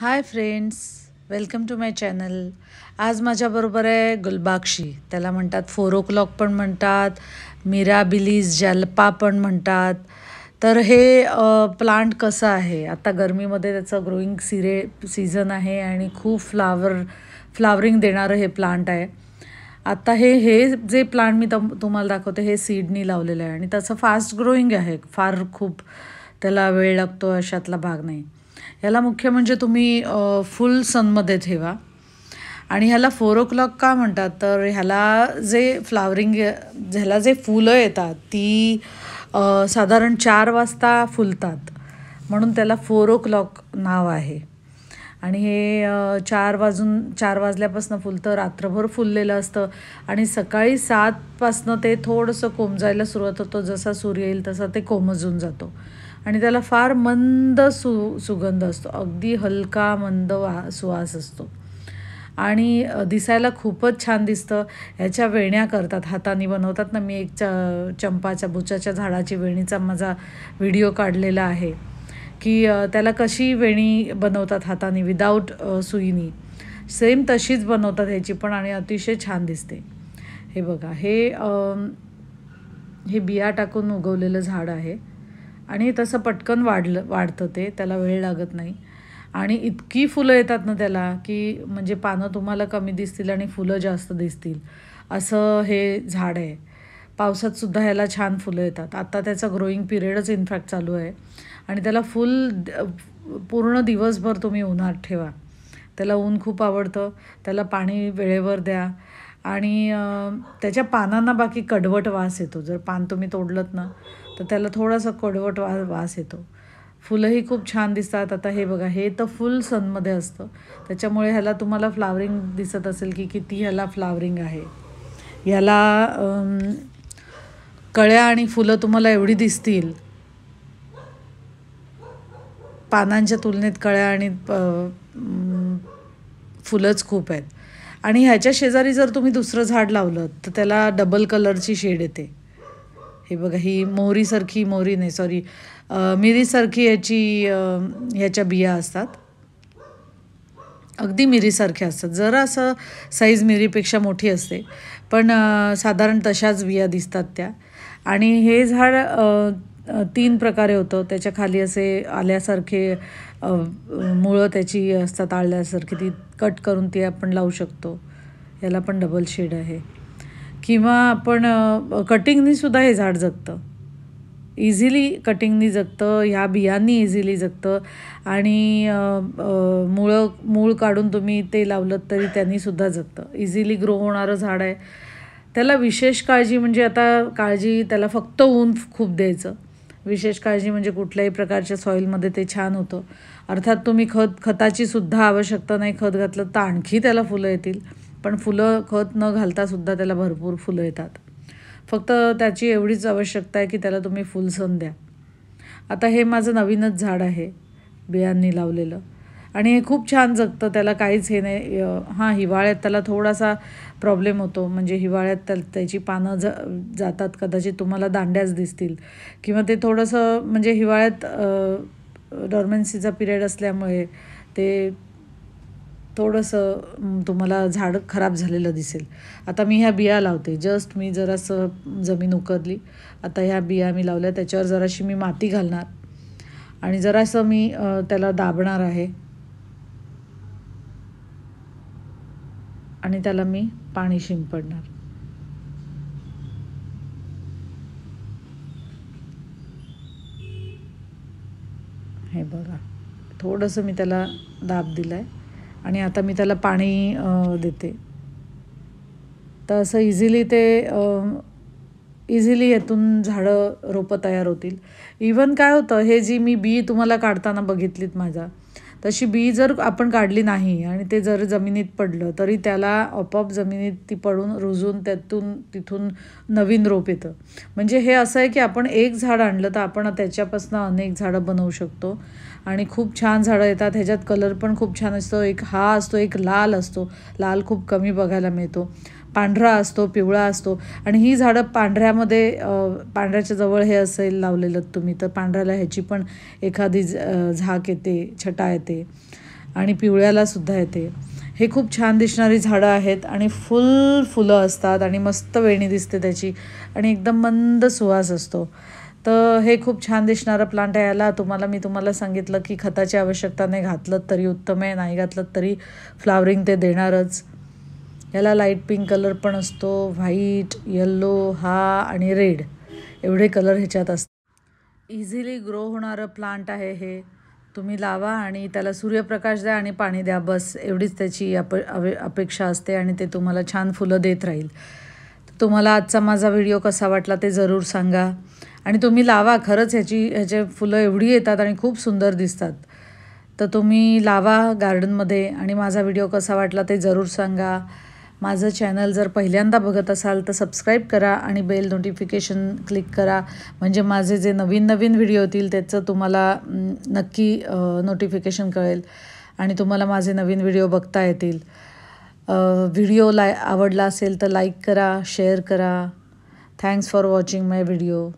high friends welcome to my channel आज माझ्याबरोबर आहे गुलबाक्षी त्याला म्हणतात फोर ओ क्लॉक पण म्हणतात मिराबिलीज जलपा पण म्हणतात तर हे प्लांट कसं आहे आता गरमीमध्ये त्याचं ग्रोईंग सिरे सीझन आहे आणि खूप फ्लावर फ्लावरिंग देणारं हे प्लांट आहे आता हे हे जे प्लांट मी तम तुम्हाला दाखवते हे सीडनी लावलेलं आहे आणि त्याचं फास्ट ग्रोईंग आहे फार खूप त्याला वेळ लागतो अशातला भाग नाही ह्याला मुख्य म्हणजे तुम्ही फुल सनमध्ये ठेवा आणि ह्याला फोर ओ क्लॉक का म्हणतात तर ह्याला जे फ्लावरिंग ह्याला जे फुलं येतात ती साधारण चार वाजता फुलतात म्हणून त्याला फोर ओ क्लॉक नाव आहे आणि हे चार वाजून चार वाजल्यापासून फुलतं रात्रभर फुललेलं असतं आणि सकाळी सातपासनं ते थोडंसं कोमजायला सुरुवात होतो जसा सूर्य येईल तसा ते कोमजून जातो आणि त्याला फार मंद सु सुगंध असतो अगदी हलका मंद वा सुवास असतो आणि दिसायला खूपच छान दिसतं ह्याच्या वेण्या करतात हाताने बनवतात ना मी एक च चंपाच्या बुचाच्या झाडाची वेणीचा माझा व्हिडिओ काढलेला आहे की त्याला कशी वेणी बनवतात हाताने विदाऊट सुईनी सेम तशीच बनवतात ह्याची पण आणि अतिशय छान दिसते हे बघा हे हे बिया टाकून उगवलेलं झाड आहे आणि तसं पटकन वाढलं वाढतं ते त्याला वेळ लागत नाही आणि इतकी फुलं येतात ना त्याला की म्हणजे पानं तुम्हाला कमी दिसतील आणि फुलं जास्त दिसतील असं हे झाड आहे पावसात सुद्धा ह्याला छान फुलं येतात आत्ता त्याचा ग्रोईंग पिरियडच इनफॅक्ट चालू आहे आणि त्याला फुल पूर्ण दिवसभर तुम्ही उन्हात ठेवा त्याला ऊन खूप आवडतं त्याला पाणी वेळेवर द्या आणि त्याच्या पानांना बाकी कडवट वास येतो जर पान तुम्ही तोडलत ना तर त्याला थोडासा कडवट वा वास येतो फुलंही खूप छान दिसतात आता हे बघा हे तर फुल सनमध्ये असतं त्याच्यामुळे ह्याला तुम्हाला फ्लावरिंग दिसत असेल की किती ह्याला फ्लावरिंग आहे ह्याला कळ्या आणि फुलं तुम्हाला एवढी दिसतील पानांच्या तुलनेत कळ्या आणि फुलंच खूप आहेत आणि ह्याच्या शेजारी जर तुम्ही दुसरं झाड लावलं तर त्याला डबल कलरची शेड येते हे बघा ही मोहरीसारखी मोहरी नाही सॉरी मिरीसारखी याची ह्याच्या बिया असतात अगदी मिरीसारख्या असतात जरा असं साईज मिरीपेक्षा मोठी असते पण साधारण तशाच बिया दिसतात त्या आणि हे झाड तीन प्रकारे होतं त्याच्या खाली असे आल्यासारखे मुळं त्याची असतात आळल्यासारखी ती कट करून ती आपण लावू शकतो याला पण डबल शेड आहे किंवा आपण कटिंगनीसुद्धा हे झाड जगतं इझिली कटिंगनी जगतं ह्या बियांनी इझिली जगतं आणि मुळं मूळ काढून तुम्ही ते लावलं तरी त्यांनीसुद्धा जगतं इझिली ग्रो होणारं झाड आहे त्याला विशेष काळजी म्हणजे आता काळजी त्याला फक्त ऊन खूप द्यायचं विशेष काळजी म्हणजे कुठल्याही प्रकारच्या सॉईलमध्ये ते छान होतं अर्थात तुम्ही खत खताची सुद्धा आवश्यकता नाही खत घातलं तर आणखी त्याला फुलं येतील पण फुलं खत न घालतासुद्धा त्याला भरपूर फुलं येतात फक्त त्याची एवढीच आवश्यकता आहे की त्याला तुम्ही फुलसन द्या आता हे माझं नवीनच झाड आहे बियांनी लावलेलं आणि हे खूप छान जगतं त्याला काहीच हे नाही हां हिवाळ्यात त्याला थोडासा प्रॉब्लेम होतो म्हणजे हिवाळ्यात त्या त्याची पानं ज जातात कदाचित तुम्हाला दांड्याच दिसतील किंवा ते थोडंसं म्हणजे हिवाळ्यात डॉर्मेन्सीचा पिरियड असल्यामुळे ते थोडंसं तुम्हाला झाड खराब झालेलं दिसेल आता मी ह्या बिया लावते जस्ट मी जरासं जमीन उकरली आता ह्या बिया मी लावल्या त्याच्यावर जराशी मी माती घालणार आणि जरासं मी त्याला दाबणार आहे आणि त्याला मी पाणी शिंपडणार हे बघा थोडंसं मी त्याला दाब दिला आहे आणि आता मी त्याला पाणी देते तर असं इझिली ते इझिली यातून झाडं रोपं तयार होतील इवन काय होतं हे जी मी बी तुम्हाला काढताना बघितलीत माझा तशी बी जर आपण काढली नाही आणि ते जर जमिनीत पडलं तरी त्याला आपोआप जमिनीत ती पडून रुजून त्यातून तिथून नवीन रोप येतं म्हणजे हे असं आहे की आपण एक झाड आणलं तर आपण त्याच्यापासून अनेक झाडं बनवू शकतो आणि खूप छान झाडं येतात ह्याच्यात कलर पण खूप छान असतो एक हा असतो एक लाल असतो लाल खूप कमी बघायला मिळतो पांढरा असतो पिवळा असतो आणि ही झाडं पांढऱ्यामध्ये पांढऱ्याच्या जवळ हे असेल लावलेलं तुम्ही तर पांढऱ्याला ह्याची पण एखादी झाक येते छटा येते आणि पिवळ्याला सुद्धा येते हे खूप छान दिसणारी झाडं आहेत आणि फुल फुलं असतात आणि मस्त वेणी दिसते त्याची आणि एकदम मंद सुवास असतो तर हे खूप छान दिसणारं प्लांट आहे याला तुम्हाला मी तुम्हाला सांगितलं की खताची आवश्यकता नाही घातलं तरी उत्तम आहे नाही घातलं तरी फ्लावरिंग ते देणारच याला लाईट पिंक कलर पण असतो व्हाईट यल्लो हा आणि रेड एवढे कलर ह्याच्यात असतात इझिली ग्रो होणारं प्लांट आहे हे तुम्ही लावा आणि त्याला सूर्यप्रकाश द्या आणि पाणी द्या बस एवढीच त्याची अप अपेक्षा असते आणि ते तुम्हाला छान फुलं देत राहील तर तुम्हाला आजचा माझा व्हिडिओ कसा वाटला ते जरूर सांगा आणि तुम्ही लावा खरंच ह्याची ह्याचे फुलं एवढी येतात आणि खूप सुंदर दिसतात तर तुम्ही लावा गार्डनमध्ये आणि माझा व्हिडिओ कसा वाटला ते जरूर सांगा माझं चॅनल जर पहिल्यांदा बघत असाल तर सबस्क्राईब करा आणि बेल नोटिफिकेशन क्लिक करा म्हणजे माझे जे नवीन नवीन व्हिडिओ होतील त्याचं तुम्हाला नक्की नोटिफिकेशन कळेल आणि तुम्हाला माझे नवीन व्हिडिओ बघता येतील व्हिडिओ लाय आवडला असेल तर लाईक करा शेअर करा thanks for watching my video